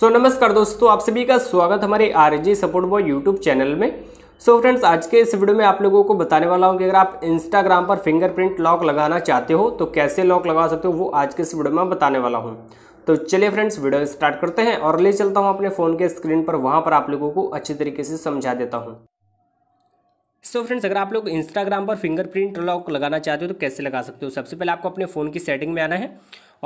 सो so, नमस्कार दोस्तों आप सभी का स्वागत हमारे R G support boy YouTube channel में सो so, फ्रेंड्स आज के इस वीडियो में आप लोगों को बताने वाला हूं कि अगर आप इंस्टाग्राम पर फिंगरप्रिंट लॉक लगाना चाहते हो तो कैसे लॉक लगा सकते हो वो आज के इस वीडियो में बताने वाला हूं तो चलिए फ्रेंड्स वीडियो स्टार्ट करते हैं और ले चलता हूँ अपने फ़ोन के स्क्रीन पर वहाँ पर आप लोगों को अच्छी तरीके से समझा देता हूँ सो so फ्रेंड्स अगर आप लोग इंस्टाग्राम पर फिंगरप्रिंट लॉक लगाना चाहते हो तो कैसे लगा सकते हो सबसे पहले आपको अपने फ़ोन की सेटिंग में आना है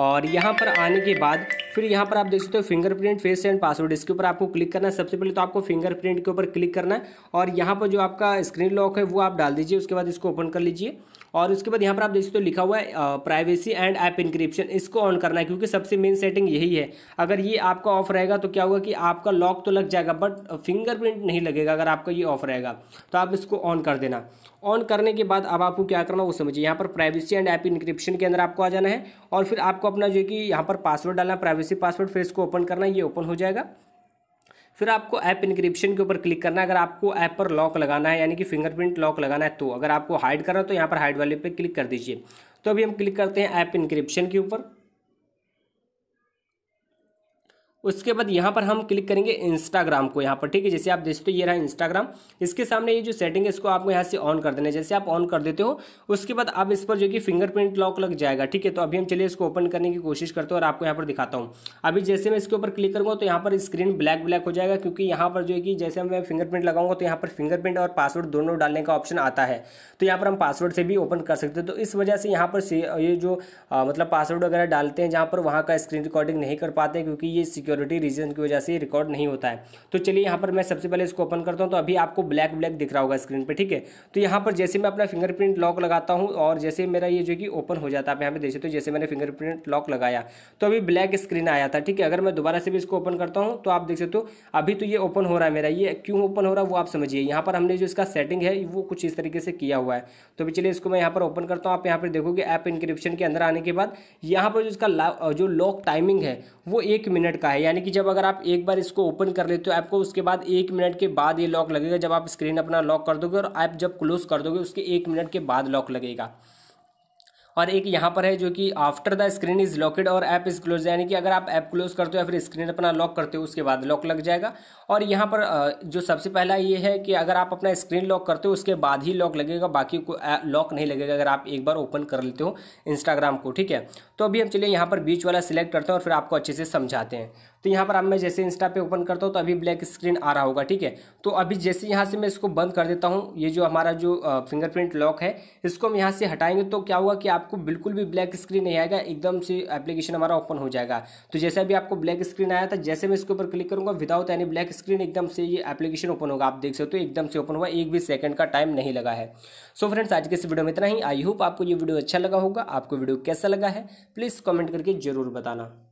और यहाँ पर आने के बाद फिर यहाँ पर आप देख सकते हो फिंगरप्रिंट फेस एंड पासवर्ड इसके ऊपर आपको क्लिक करना है सबसे पहले तो आपको फिंगरप्रिंट के ऊपर क्लिक करना है और यहाँ पर जो आपका स्क्रीन लॉक है वो आप डाल दीजिए उसके बाद इसको ओपन कर लीजिए और उसके बाद यहाँ पर आप देख सकते हो लिखा हुआ है प्राइवेसी एंड ऐप इंक्रिप्शन इसको ऑन करना है क्योंकि सबसे मेन सेटिंग यही है अगर ये आपका ऑफ रहेगा तो क्या होगा कि आपका लॉक तो लग जाएगा बट फिंगरप्रिंट नहीं लगेगा अगर आपका ये ऑफ रहेगा तो आप इसको ऑन कर देना ऑन करने के बाद अब आपको क्या करना वो समझिए यहाँ पर प्राइवेसी एंड ऐप इंक्रिप्शन के अंदर आपको आ जाना है और फिर आपको अपना जो कि यहाँ पर पासवर्ड डालना प्राइवेसी पासवर्ड फिर इसको ओपन करना ये ओपन हो जाएगा फिर आपको ऐप इंक्रिप्शन के ऊपर क्लिक करना है अगर आपको ऐप पर लॉक लगाना है यानी कि फिंगरप्रिंट लॉक लगाना है तो अगर आपको हाइड करना है तो यहाँ पर हाइड वाले पर क्लिक कर दीजिए तो अभी हम क्लिक करते हैं ऐप इंक्रिप्शन के ऊपर उसके बाद यहाँ पर हम क्लिक करेंगे इंस्टाग्राम को यहाँ पर ठीक है जैसे आप देखते हो ये रहा इंस्टाग्राम इसके सामने ये जो सेटिंग है इसको आपको यहाँ से ऑन कर देना है जैसे आप ऑन कर देते हो उसके बाद आप इस पर जो कि फिंगरप्रिंट लॉक लग जाएगा ठीक है तो अभी हम चलिए इसको ओपन करने की कोशिश करते हैं और आपको यहाँ पर दिखाता हूँ अभी जैसे मैं इसके ऊपर क्लिक करूँगा तो यहाँ पर स्क्रीन ब्लैक ब्लैक हो जाएगा क्योंकि यहाँ पर जो है कि जैसे मैं फिंगरप्रिंट लगाऊंगा तो यहाँ पर फिंगरप्रिंट और पासवर्ड दोनों डालने का ऑप्शन आता है तो यहाँ पर हम पासवर्ड से भी ओपन कर सकते हैं तो इस वजह से यहाँ पर ये जो मतलब पासवर्ड वगैरह डालते हैं जहाँ पर वहाँ का स्क्रीन रिकॉर्डिंग नहीं कर पाते क्योंकि ये सिक्योर सिक्योरिटी रीजन की वजह से रिकॉर्ड नहीं होता है तो चलिए यहाँ पर मैं सबसे पहले इसको ओपन करता हूँ तो अभी आपको ब्लैक ब्लैक दिख रहा होगा स्क्रीन पर ठीक है तो यहाँ पर जैसे मैं अपना फिंगरप्रिंट लॉक लगाता हूँ और जैसे मेरा ये जो कि ओपन हो जाता है यहाँ पर देखिए तो जैसे मैंने फिंगरप्रिंट लॉक लगाया तो अभी ब्लैक स्क्रीन आया था ठीक है अगर मैं दोबारा से भी इसको ओपन करता हूँ तो आप देख सकते हो अभी तो ये ओपन हो रहा है मेरा ये क्यों ओपन हो रहा है वो आप समझिए यहाँ पर हमने जो इसका सेटिंग है वो कुछ इस तरीके से किया हुआ है तो अभी चलिए इसको मैं यहाँ पर ओपन करता हूँ आप यहाँ पर देखोगे ऐप इंक्रिप्शन के अंदर आने के बाद यहाँ पर जो इसका जो लॉक टाइमिंग है वो एक मिनट का है है यानी कि जब अगर आप एक बार इसको ओपन कर लेते हो को उसके बाद एक मिनट के बाद ये लॉक लगेगा जब आप स्क्रीन अपना लॉक कर दोगे और ऐप जब क्लोज कर दोगे उसके एक मिनट के बाद लॉक लगेगा और एक यहाँ पर है जो कि after the screen is locked और ऐप इज क्लोज यानी कि अगर आप ऐप क्लोज करते हो या फिर स्क्रीन अपना लॉक करते हो उसके बाद लॉक लग जाएगा और यहाँ पर जो सबसे पहला ये है कि अगर आप अपना स्क्रीन लॉक करते हो उसके बाद ही लॉक लगेगा बाकी को लॉक नहीं लगेगा अगर आप एक बार ओपन कर लेते हो इंस्टाग्राम को ठीक है तो अभी हम चलिए यहाँ पर बीच वाला सिलेक्ट करते हैं और फिर आपको अच्छे से समझाते हैं तो यहाँ पर अब मैं जैसे इंस्टा पे ओपन करता हूँ तो अभी ब्लैक स्क्रीन आ रहा होगा ठीक है तो अभी जैसे यहाँ से मैं इसको बंद कर देता हूँ ये जो हमारा जो फिंगरप्रिंट लॉक है इसको हम यहाँ से हटाएंगे तो क्या हुआ कि आप आपको बिल्कुल भी ब्लैक स्क्रीन नहीं आएगा एकदम से एप्लीकेशन हमारा ओपन हो जाएगा तो जैसे अभी आपको ब्लैक स्क्रीन आया था जैसे मैं इसके ऊपर क्लिक करूंगा विदाउट एनी ब्लैक स्क्रीन एकदम से ये एप्लीकेशन ओपन होगा आप देख सकते हो एकदम से ओपन हुआ एक भी सेकंड का टाइम नहीं लगा है सो so फ्रेंड्स आज के इस वीडियो में इतना ही आई होप आपको ये वीडियो अच्छा लगा होगा आपको वीडियो कैसा लगा है प्लीज़ कमेंट करके जरूर बताना